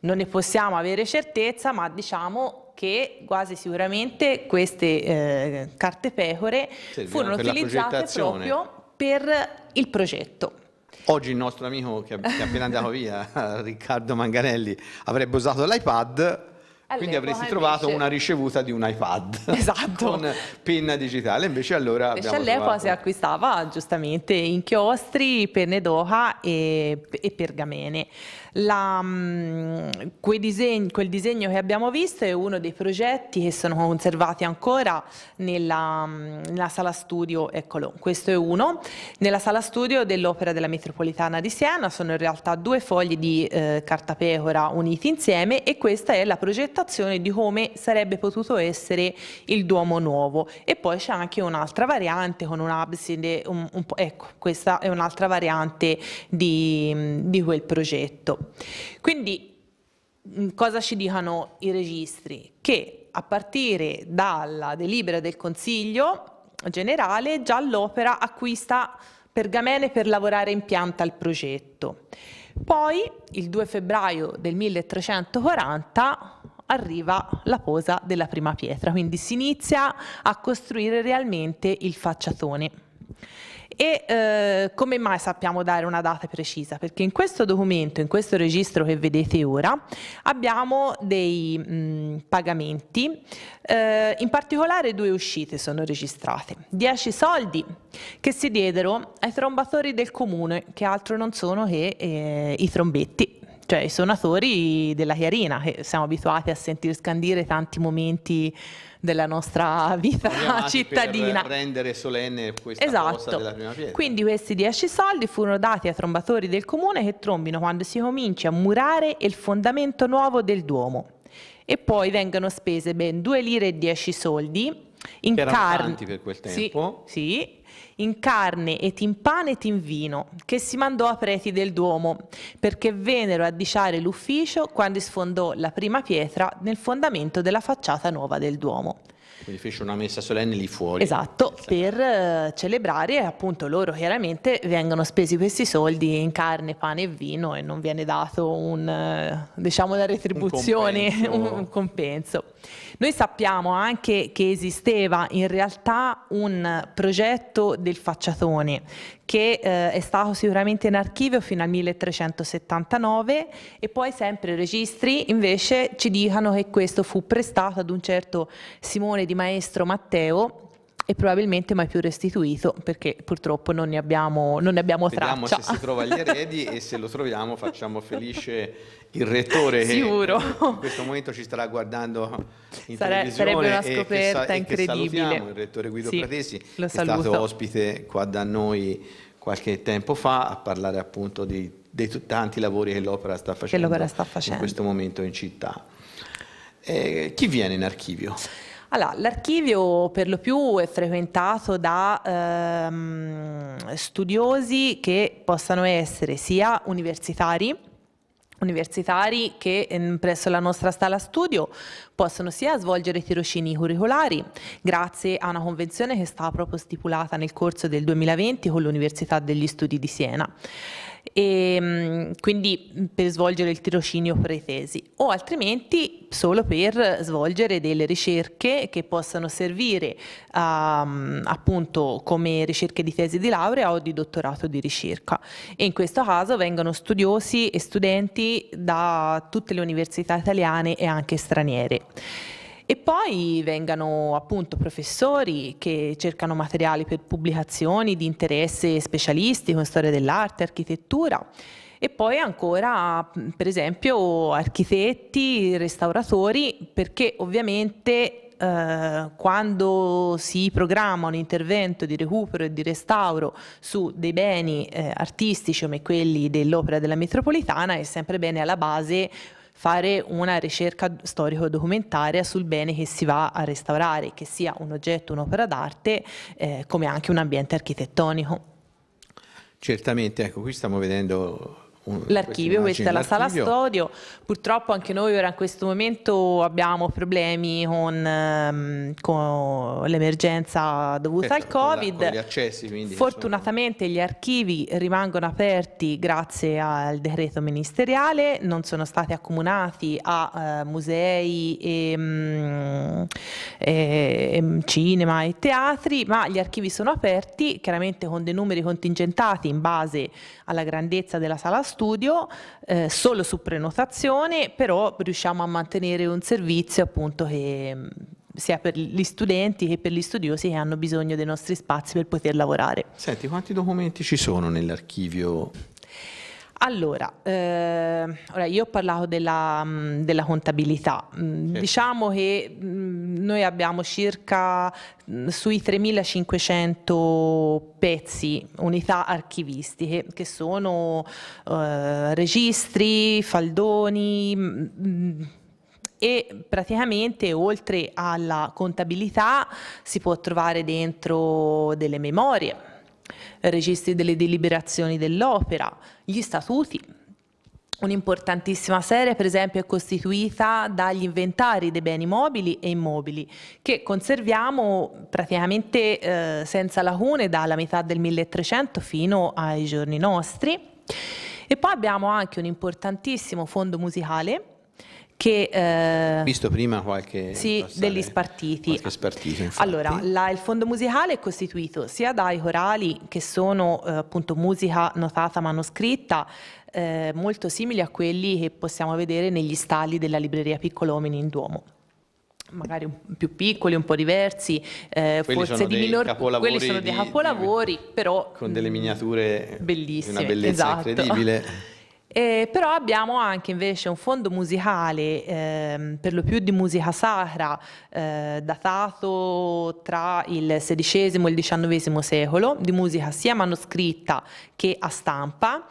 Speaker 3: Non ne possiamo avere certezza, ma diciamo che quasi sicuramente queste eh, carte pecore servivano furono utilizzate proprio per il progetto.
Speaker 1: Oggi il nostro amico che è appena andato via, Riccardo Manganelli, avrebbe usato l'iPad
Speaker 3: quindi avresti trovato invece... una
Speaker 1: ricevuta di un iPad esatto. con penna digitale, invece allora invece all'epoca trovato... si
Speaker 3: acquistava giustamente inchiostri, penne d'oca e, e pergamene. La, mm, quel, disegno, quel, disegno, che abbiamo visto è uno dei progetti che sono conservati ancora nella, mm, nella sala studio, eccolo, questo è uno, nella sala studio dell'Opera della Metropolitana di Siena, sono in realtà due fogli di eh, cartapecora uniti insieme e questa è la progettazione di come sarebbe potuto essere il Duomo Nuovo e poi c'è anche un'altra variante con un'abside, un, un ecco questa è un'altra variante di, di quel progetto. Quindi cosa ci dicono i registri? Che a partire dalla delibera del Consiglio generale già l'opera acquista pergamene per lavorare in pianta al progetto. Poi, il 2 febbraio del 1340, arriva la posa della prima pietra, quindi si inizia a costruire realmente il facciatone. E eh, come mai sappiamo dare una data precisa? Perché in questo documento, in questo registro che vedete ora, abbiamo dei mh, pagamenti, eh, in particolare due uscite sono registrate, Dieci soldi che si diedero ai trombatori del comune, che altro non sono che eh, i trombetti cioè i suonatori della Chiarina, che siamo abituati a sentire scandire tanti momenti della nostra vita Chiamati cittadina. Per
Speaker 1: rendere solenne questa esatto. della prima pietra.
Speaker 3: Quindi questi 10 soldi furono dati ai trombatori del comune che trombino quando si comincia a murare il fondamento nuovo del Duomo. E poi vengono spese ben 2 lire e 10 soldi in carne. per quel tempo. Sì, sì in carne e in pane et in vino, che si mandò a preti del Duomo, perché vennero a diciare l'ufficio quando sfondò la prima pietra nel fondamento della facciata nuova del Duomo.
Speaker 1: Quindi fece una messa solenne lì fuori. Esatto,
Speaker 3: per eh, celebrare appunto loro chiaramente vengono spesi questi soldi in carne, pane e vino e non viene dato un, eh, diciamo, una retribuzione, un compenso. un compenso. Noi sappiamo anche che esisteva in realtà un progetto del facciatone che eh, è stato sicuramente in archivio fino al 1379 e poi sempre i registri invece ci dicono che questo fu prestato ad un certo Simone di Maestro Matteo e probabilmente mai più restituito perché purtroppo non ne abbiamo, non ne abbiamo traccia. Vediamo se si trova gli
Speaker 1: eredi e se lo troviamo facciamo felice il rettore Sicuro. che in questo momento ci starà guardando in Sare- Sarebbe una scoperta e che sa- incredibile. E il rettore Guido sì, Pratesi che è stato ospite qua da noi qualche tempo fa a parlare appunto di, dei t- tanti lavori che l'opera sta facendo, l'opera sta facendo. in questo momento in città. Eh, chi viene in archivio?
Speaker 3: Allora, l'archivio per lo più è frequentato da ehm, studiosi che possano essere sia universitari, universitari che ehm, presso la nostra sala studio possono sia svolgere tirocini curricolari grazie a una convenzione che sta proprio stipulata nel corso del 2020 con l'Università degli Studi di Siena e ehm, quindi mm, per svolgere il tirocinio pretesi o altrimenti solo per svolgere delle ricerche che possano servire um, appunto come ricerche di tesi di laurea o di dottorato di ricerca e in questo caso vengono studiosi e studenti da tutte le università italiane e anche straniere e poi vengano appunto professori che cercano materiali per pubblicazioni di interesse specialistico in storia dell'arte, architettura e poi ancora per esempio architetti, restauratori perché ovviamente eh, quando si programma un intervento di recupero e di restauro su dei beni eh, artistici come quelli dell'opera della metropolitana è sempre bene alla base fare una ricerca storico-documentaria sul bene che si va a restaurare, che sia un oggetto, un'opera d'arte, eh, come anche un ambiente architettonico.
Speaker 1: Certamente, ecco, qui stiamo vedendo l'archivio, questa è la sala studio.
Speaker 3: Purtroppo anche noi ora in questo momento abbiamo problemi con, ehm, con l'emergenza dovuta eh, certo, al Covid. Con gli accessi, quindi, Fortunatamente insomma. gli archivi rimangono aperti grazie al decreto ministeriale, non sono stati accomunati a uh, musei, e, mh, mm, e, mm, cinema e teatri, ma gli archivi sono aperti chiaramente con dei numeri contingentati in base alla grandezza della sala studio studio eh, solo su prenotazione, però riusciamo a mantenere un servizio appunto che mm, sia per gli studenti che per gli studiosi che hanno bisogno dei nostri spazi per poter lavorare. Senti, quanti documenti
Speaker 1: ci sono nell'archivio?
Speaker 3: Allora, eh, ora io ho parlato della, mm, della contabilità, mm, sì. diciamo che noi abbiamo circa sui 3.500 pezzi, unità archivistiche, che sono eh, registri, faldoni mh, e praticamente oltre alla contabilità si può trovare dentro delle memorie, registri delle deliberazioni dell'opera, gli statuti Un'importantissima serie, per esempio, è costituita dagli inventari dei beni mobili e immobili, che conserviamo praticamente eh, senza lacune dalla metà del 1300 fino ai giorni nostri. E poi abbiamo anche un importantissimo fondo musicale, che, eh,
Speaker 1: visto prima qualche sì, passare, degli
Speaker 3: spartiti. Spartito, allora, la, il fondo musicale è costituito sia dai corali che sono eh, appunto musica notata manoscritta eh, molto simili a quelli che possiamo vedere negli stalli della libreria Piccolomini in Duomo magari più piccoli, un po' diversi, eh, forse di minor... Quelli sono dei capolavori, di, però...
Speaker 1: Con delle miniature bellissime, una bellezza esatto. incredibile.
Speaker 3: Eh, però abbiamo anche invece un fondo musicale, ehm, per lo più di musica sacra, eh, datato tra il XVI e il XIX secolo, di musica sia manoscritta che a stampa,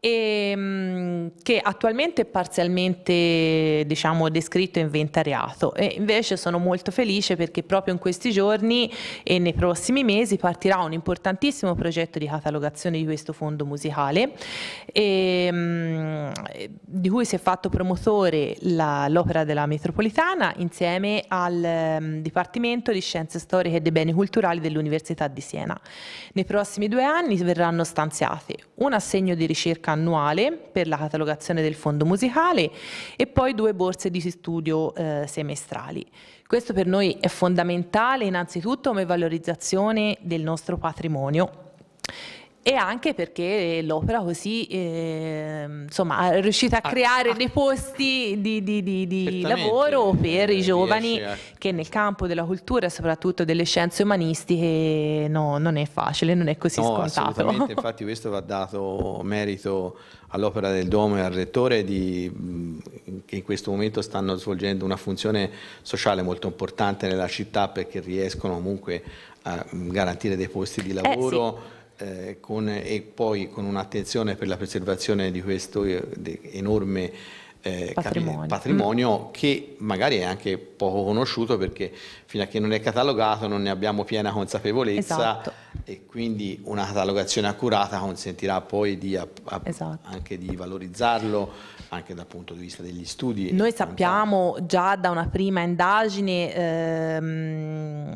Speaker 3: e, ehm, che attualmente è parzialmente diciamo, descritto e inventariato e invece sono molto felice perché proprio in questi giorni e nei prossimi mesi partirà un importantissimo progetto di catalogazione di questo fondo musicale e, ehm, di cui si è fatto promotore l'opera della metropolitana insieme al mh, ehm, Dipartimento di Scienze Storiche e dei Beni Culturali dell'Università di Siena. Nei prossimi due anni verranno stanziate un assegno di ricerca ricerca annuale per la catalogazione del fondo musicale e poi due borse di studio eh, semestrali. Questo per noi è fondamentale innanzitutto come valorizzazione del nostro patrimonio e anche perché l'opera così eh, insomma, è riuscita a ah, creare ah, dei posti di, di, di, di lavoro eh, per i giovani a... che nel campo della cultura e soprattutto delle scienze umanistiche no, non è facile, non è così no, scontato. Assolutamente,
Speaker 1: infatti questo va dato merito all'opera del Duomo e al Rettore di, che in questo momento stanno svolgendo una funzione sociale molto importante nella città perché riescono comunque a garantire dei posti di lavoro. Eh, sì eh, con, e poi con un'attenzione per la preservazione di questo eh, enorme eh, patrimonio, patrimonio mm. che magari è anche poco conosciuto perché fino a che non è catalogato non ne abbiamo piena consapevolezza esatto. e quindi una catalogazione accurata consentirà poi di esatto. anche di valorizzarlo anche dal punto di vista degli studi. Noi
Speaker 3: sappiamo già da una prima indagine ehm,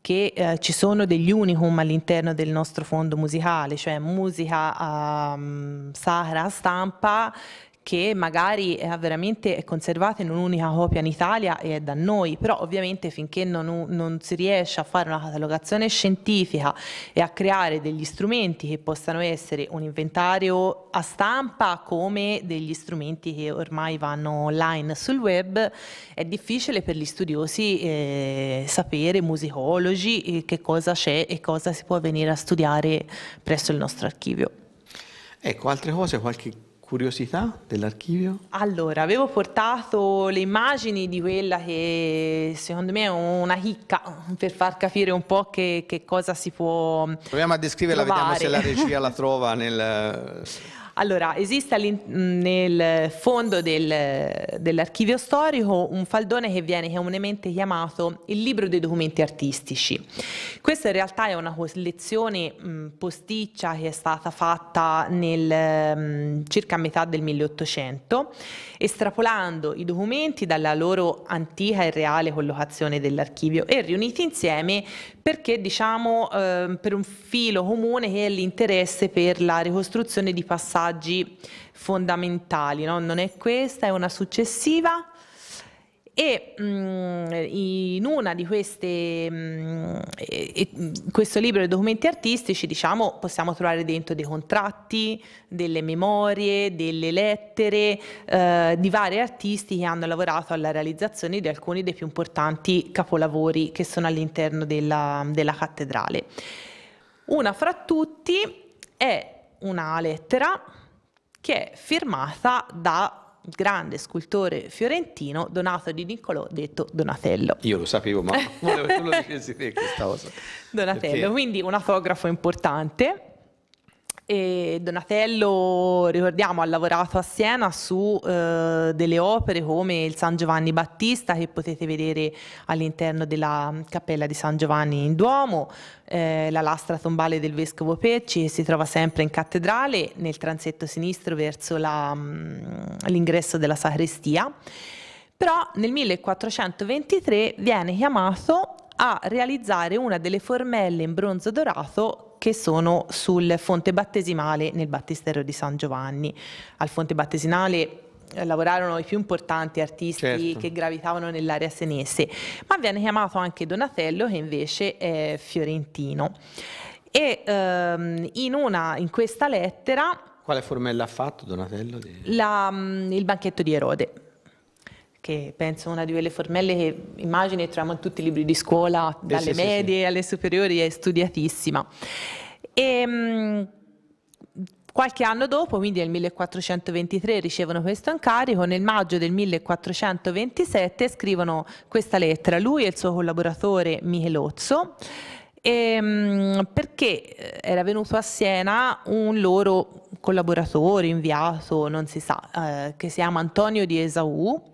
Speaker 3: che eh, ci sono degli unicum all'interno del nostro fondo musicale, cioè musica um, sacra stampa che magari eh, è veramente conservata in un'unica copia in Italia e è da noi, però ovviamente finché non, non, si riesce a fare una catalogazione scientifica e a creare degli strumenti che possano essere un inventario a stampa come degli strumenti che ormai vanno online sul web, è difficile per gli studiosi eh, sapere, musicologi, eh, che cosa c'è e cosa si può venire a studiare presso il nostro archivio.
Speaker 1: Ecco, altre cose, qualche curiosità dell'archivio?
Speaker 3: Allora, avevo portato le immagini di quella che secondo me è una chicca per far capire un po' che, che cosa si può Proviamo
Speaker 1: a descriverla, trovare. vediamo se la regia la trova nel...
Speaker 3: Allora, esiste mm, nel fondo del, dell'archivio storico un faldone che viene comunemente chiamato il libro dei documenti artistici. Questa in realtà è una collezione mh, mm, posticcia che è stata fatta nel, mh, mm, circa a metà del 1800, estrapolando i documenti dalla loro antica e reale collocazione dell'archivio e riuniti insieme perché diciamo eh, per un filo comune che è l'interesse per la ricostruzione di passaggi fondamentali, no? non è questa, è una successiva e mh, mm, in una di queste, mh, mm, e, mm, questo libro dei documenti artistici, diciamo, possiamo trovare dentro dei contratti, delle memorie, delle lettere eh, di vari artisti che hanno lavorato alla realizzazione di alcuni dei più importanti capolavori che sono all'interno della, della cattedrale. Una fra tutti è una lettera che è firmata da grande scultore fiorentino Donato di Niccolò, detto Donatello.
Speaker 1: Io lo sapevo, ma volevo che lo
Speaker 3: dicessi te questa cosa. Donatello, Perché? quindi un autografo importante e Donatello, ricordiamo, ha lavorato a Siena su eh, delle opere come il San Giovanni Battista che potete vedere all'interno della mm, cappella di San Giovanni in Duomo, eh, la lastra tombale del Vescovo Pecci che si trova sempre in cattedrale nel transetto sinistro verso mm, l'ingresso della sacrestia. Però nel 1423 viene chiamato a realizzare una delle formelle in bronzo dorato che sono sul fonte battesimale nel battistero di San Giovanni. Al fonte battesimale eh, lavorarono i più importanti artisti certo. che gravitavano nell'area senese, ma viene chiamato anche Donatello che invece è fiorentino. E ehm, in, una, in questa lettera...
Speaker 1: Quale formella ha fatto Donatello?
Speaker 3: La, mm, il banchetto di Erode che penso una di quelle formelle che immagini troviamo in tutti i libri di scuola, dalle sì, medie sì, sì. alle superiori, è studiatissima. E, ehm, qualche anno dopo, quindi nel 1423, ricevono questo incarico, nel maggio del 1427 scrivono questa lettera, lui e il suo collaboratore Michelozzo, e, ehm, perché eh, era venuto a Siena un loro collaboratore, inviato, non si sa, eh, che si chiama Antonio di Esaù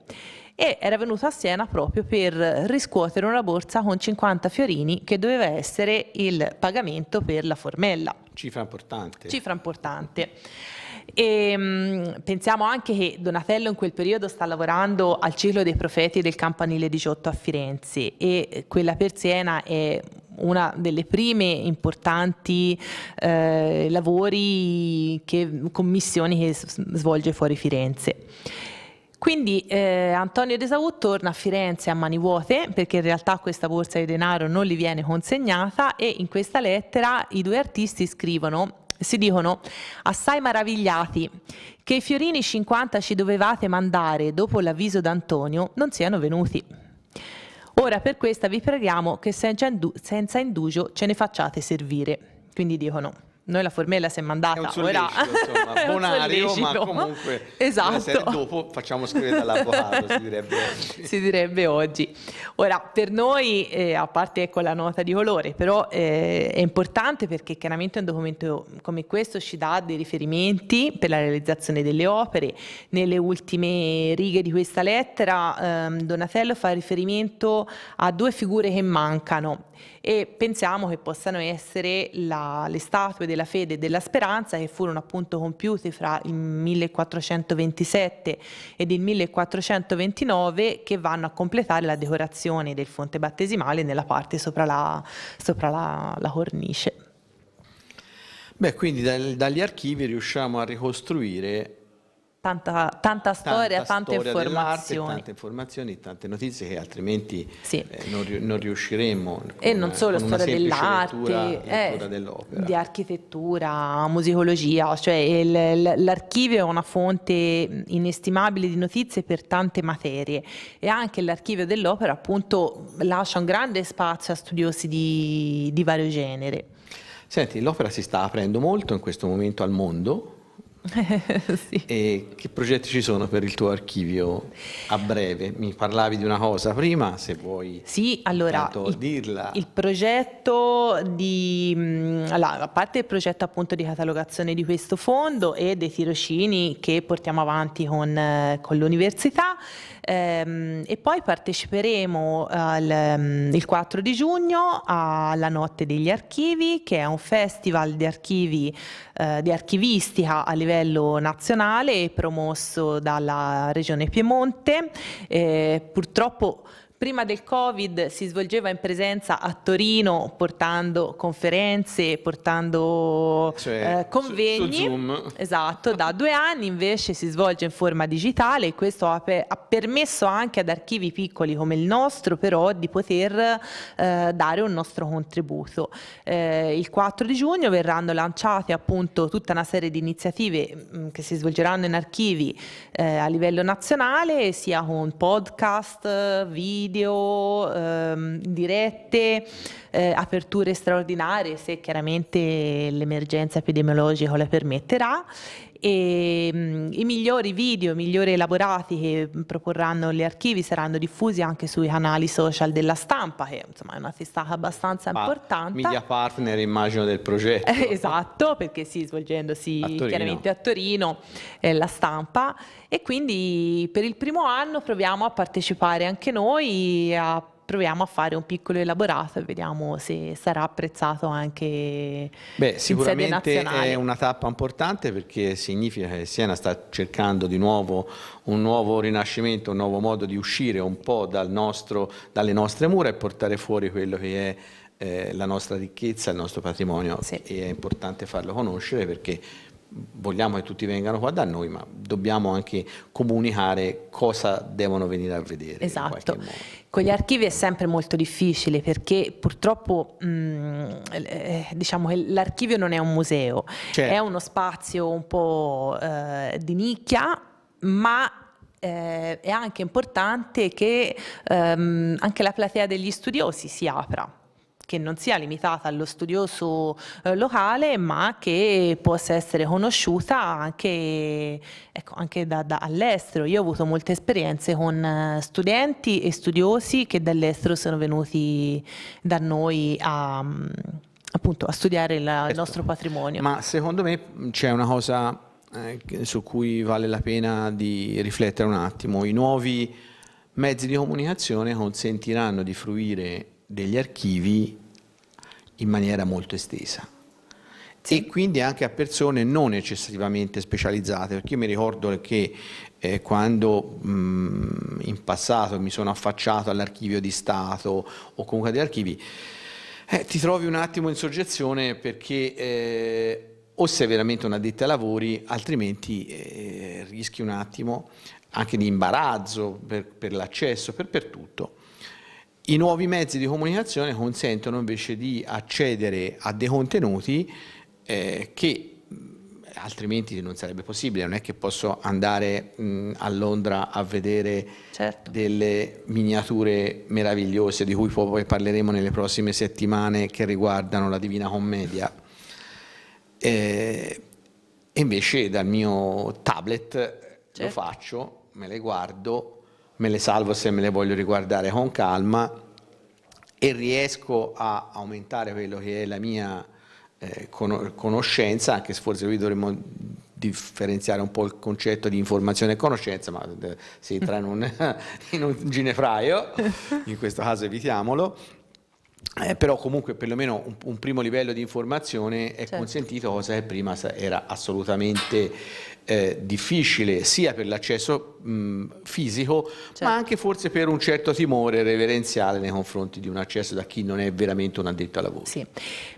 Speaker 3: e era venuto a Siena proprio per riscuotere una borsa con 50 fiorini che doveva essere il pagamento per la formella. Cifra importante. Cifra importante. E, ehm, pensiamo anche che Donatello in quel periodo sta lavorando al ciclo dei profeti del campanile 18 a Firenze e quella per Siena è una delle prime importanti eh, lavori che, commissioni che svolge fuori Firenze. Quindi eh, Antonio De Saù torna a Firenze a mani vuote perché in realtà questa borsa di denaro non gli viene consegnata e in questa lettera i due artisti scrivono si dicono assai maravigliati che i fiorini 50 ci dovevate mandare dopo l'avviso d'Antonio non siano venuti. Ora per questa vi preghiamo che senza indugio ce ne facciate servire. Quindi dicono noi la formella si è mandata. È un sollecito, ora. insomma, bonario, ma comunque
Speaker 1: esatto. dopo facciamo scrivere dall'avvocato, si direbbe oggi.
Speaker 3: Si direbbe oggi. Ora, per noi, eh, a parte ecco la nota di colore, però eh, è importante perché chiaramente un documento come questo ci dà dei riferimenti per la realizzazione delle opere. Nelle ultime righe di questa lettera ehm, Donatello fa riferimento a due figure che mancano e pensiamo che possano essere la, le statue della fede e della speranza che furono appunto compiute fra il 1427 ed il 1429 che vanno a completare la decorazione del fonte battesimale nella parte sopra la, sopra la, la cornice.
Speaker 1: Beh, quindi dal, dagli archivi riusciamo a ricostruire
Speaker 3: Tanta, tanta, storia, tanta, tante storia informazioni.
Speaker 1: Tante informazioni, tante notizie che altrimenti sì. eh, non, non, riusciremo. E non solo, storia dell'arte, lettura eh, dell'opera. di
Speaker 3: architettura, musicologia, cioè il, l'archivio è una fonte inestimabile di notizie per tante materie e anche l'archivio dell'opera appunto lascia un grande spazio a studiosi di, di vario genere.
Speaker 1: Senti, l'opera si sta aprendo molto in questo momento al mondo, sì. E che progetti ci sono per il tuo archivio a breve? Mi parlavi di una cosa prima, se vuoi sì, allora, il,
Speaker 3: dirla. Il progetto di, allora, a parte il progetto appunto di catalogazione di questo fondo e dei tirocini che portiamo avanti con, eh, con l'università, ehm, e poi parteciperemo al, il 4 di giugno alla Notte degli Archivi, che è un festival di archivi, eh, di archivistica a livello livello nazionale promosso dalla Regione Piemonte. Eh, purtroppo Prima del Covid si svolgeva in presenza a Torino portando conferenze, portando cioè, eh, convegni. Su, su, Zoom. Esatto, da due anni invece si svolge in forma digitale e questo ha, per, ha permesso anche ad archivi piccoli come il nostro però di poter eh, dare un nostro contributo. Eh, il 4 di giugno verranno lanciate appunto tutta una serie di iniziative mh, mm, che si svolgeranno in archivi eh, a livello nazionale sia con podcast, video, video, ehm, dirette, eh, aperture straordinarie se chiaramente l'emergenza epidemiologica le permetterà e mh, mm, i migliori video, i migliori elaborati che mm, proporranno gli archivi saranno diffusi anche sui canali social della stampa, che insomma è una festata abbastanza pa importante. Media
Speaker 1: partner immagino del progetto.
Speaker 3: Eh, esatto, perché sì, svolgendosi a chiaramente a Torino, eh, la stampa e quindi per il primo anno proviamo a partecipare anche noi, a proviamo a fare un piccolo elaborato e vediamo se sarà apprezzato anche Beh, sicuramente è una
Speaker 1: tappa importante perché significa che Siena sta cercando di nuovo un nuovo rinascimento, un nuovo modo di uscire un po' dal nostro, dalle nostre mura e portare fuori quello che è eh, la nostra ricchezza, il nostro patrimonio sì. e è importante farlo conoscere perché vogliamo che tutti vengano qua da noi, ma dobbiamo anche comunicare cosa devono venire a vedere.
Speaker 3: Esatto. Con gli archivi è sempre molto difficile perché purtroppo mm, eh, diciamo che l'archivio non è un museo, certo. è uno spazio un po' eh, di nicchia, ma eh, è anche importante che ehm, anche la platea degli studiosi si apra che non sia limitata allo studioso eh, locale ma che possa essere conosciuta anche, ecco, anche da, da all'estero. Io ho avuto molte esperienze con eh, studenti e studiosi che dall'estero sono venuti da noi a, mm, appunto, a studiare la, il certo. nostro patrimonio. Ma
Speaker 1: secondo me c'è una cosa eh, su cui vale la pena di riflettere un attimo. I nuovi mezzi di comunicazione consentiranno di fruire degli archivi in maniera molto estesa sì. e quindi anche a persone non eccessivamente specializzate, perché io mi ricordo che eh, quando mh, mm, in passato mi sono affacciato all'archivio di Stato o comunque degli archivi, eh, ti trovi un attimo in soggezione perché eh, o sei veramente una detta ai lavori, altrimenti eh, rischi un attimo anche di imbarazzo per, per l'accesso, per, per tutto. I nuovi mezzi di comunicazione consentono invece di accedere a dei contenuti eh, che altrimenti non sarebbe possibile, non è che posso andare mh, a Londra a vedere certo. delle miniature meravigliose di cui poi parleremo nelle prossime settimane che riguardano la Divina Commedia. Eh, e invece dal mio tablet certo. lo faccio, me le guardo me le salvo se me le voglio riguardare con calma e riesco a aumentare quello che è la mia eh, conoscenza, anche se forse qui dovremmo differenziare un po' il concetto di informazione e conoscenza, ma eh, si entra in un, in un ginefraio, in questo caso evitiamolo, eh, però comunque perlomeno un, un, primo livello di informazione è certo. consentito, cosa che prima era assolutamente eh, difficile sia per l'accesso fisico certo. ma anche forse per un certo timore reverenziale nei confronti di un accesso da chi non è veramente un addetto al lavoro Sì.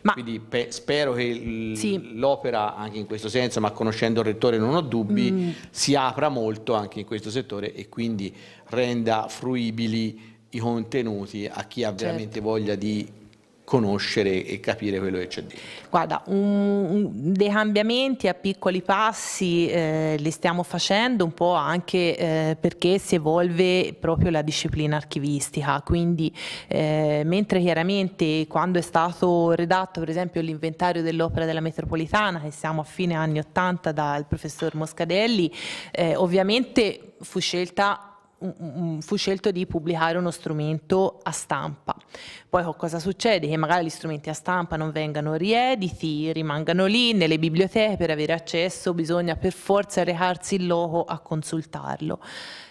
Speaker 1: Ma... Quindi spero che sì. l'opera anche in questo senso, ma conoscendo il rettore non ho dubbi, mm. si apra molto anche in questo settore e quindi renda fruibili i contenuti a chi ha veramente
Speaker 3: certo. voglia di conoscere e capire quello che c'è dentro. Guarda, un, dei cambiamenti a piccoli passi eh, li stiamo facendo un po' anche eh, perché si evolve proprio la disciplina archivistica, quindi eh, mentre chiaramente quando è stato redatto per esempio l'inventario dell'opera della metropolitana, che siamo a fine anni 80 dal professor Moscadelli, eh, ovviamente fu scelta fu scelto di pubblicare uno strumento a stampa. Poi cosa succede? Che magari gli strumenti a stampa non vengano riediti, rimangano lì nelle biblioteche per avere accesso, bisogna per forza recarsi in loco a consultarlo.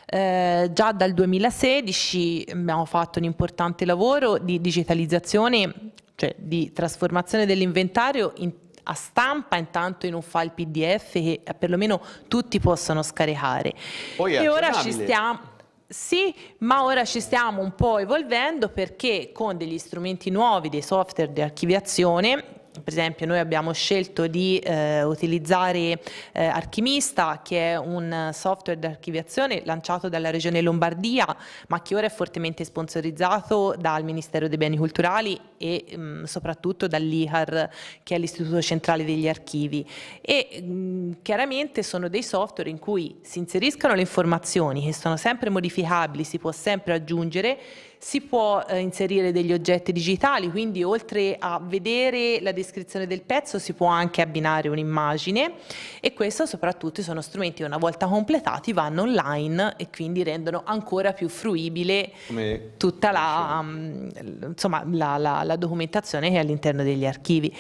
Speaker 3: Eh, già dal 2016 abbiamo fatto un importante lavoro di digitalizzazione, cioè di trasformazione dell'inventario in a stampa intanto in un file PDF che eh, perlomeno tutti possono scaricare. Poi e ora ci stiamo sì, ma ora ci stiamo un po' evolvendo perché con degli strumenti nuovi, dei software di archiviazione per esempio noi abbiamo scelto di eh, utilizzare eh, Archimista che è un software di archiviazione lanciato dalla regione Lombardia ma che ora è fortemente sponsorizzato dal Ministero dei Beni Culturali e mh, mm, soprattutto dall'IHAR che è l'Istituto Centrale degli Archivi e mh, mm, chiaramente sono dei software in cui si inseriscono le informazioni che sono sempre modificabili, si può sempre aggiungere, si può eh, inserire degli oggetti digitali quindi oltre a vedere la descrizione descrizione del pezzo si può anche abbinare un'immagine e questo soprattutto sono strumenti che una volta completati vanno online e quindi rendono ancora più fruibile Come tutta la, um, insomma, la, la, la, documentazione che è all'interno degli archivi.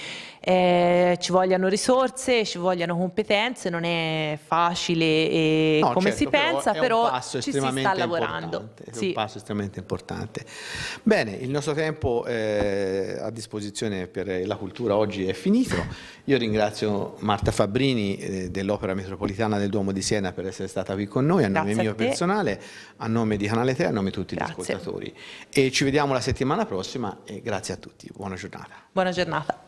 Speaker 3: Eh, ci vogliono risorse, ci vogliono competenze, non è facile no, come certo, si però pensa, però ci si sta lavorando. È sì. un
Speaker 1: passo estremamente importante. Bene, il nostro tempo eh, a disposizione per la cultura oggi è finito. Io ringrazio Marta Fabbrini eh, dell'Opera Metropolitana del Duomo di Siena per essere stata qui con noi, a Grazie nome mio a personale, a nome di Canale 3, a nome di tutti Grazie. gli ascoltatori. E ci vediamo la settimana prossima e grazie a tutti. Buona giornata.
Speaker 3: Buona giornata.